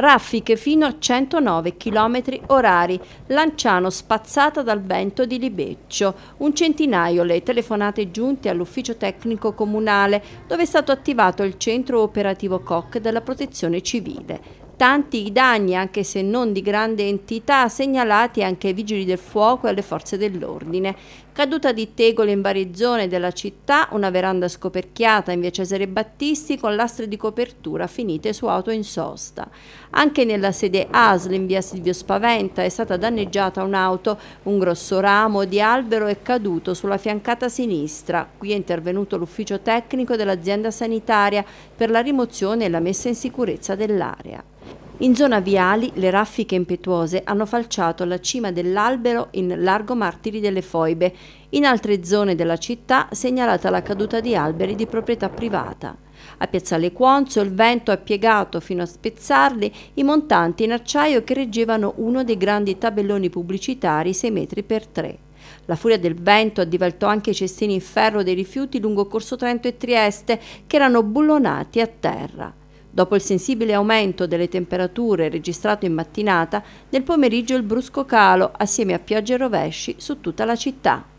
raffiche fino a 109 km orari, Lanciano spazzata dal vento di Libeccio, un centinaio le telefonate giunte all'ufficio tecnico comunale dove è stato attivato il centro operativo COC della protezione civile tanti i danni, anche se non di grande entità, segnalati anche ai vigili del fuoco e alle forze dell'ordine. Caduta di tegole in varie zone della città, una veranda scoperchiata in via Cesare Battisti con lastre di copertura finite su auto in sosta. Anche nella sede ASL in via Silvio Spaventa è stata danneggiata un'auto, un grosso ramo di albero è caduto sulla fiancata sinistra. Qui è intervenuto l'ufficio tecnico dell'azienda sanitaria per la rimozione e la messa in sicurezza dell'area. In zona Viali le raffiche impetuose hanno falciato la cima dell'albero in largo Martiri delle Foibe. In altre zone della città segnalata la caduta di alberi di proprietà privata. A Piazzale Quonzio il vento ha piegato fino a spezzarli i montanti in acciaio che reggevano uno dei grandi tabelloni pubblicitari 6 metri per 3. La furia del vento ha divaltò anche i cestini in ferro dei rifiuti lungo Corso Trento e Trieste che erano bullonati a terra. Dopo il sensibile aumento delle temperature registrato in mattinata, nel pomeriggio il brusco calo assieme a piogge e rovesci su tutta la città.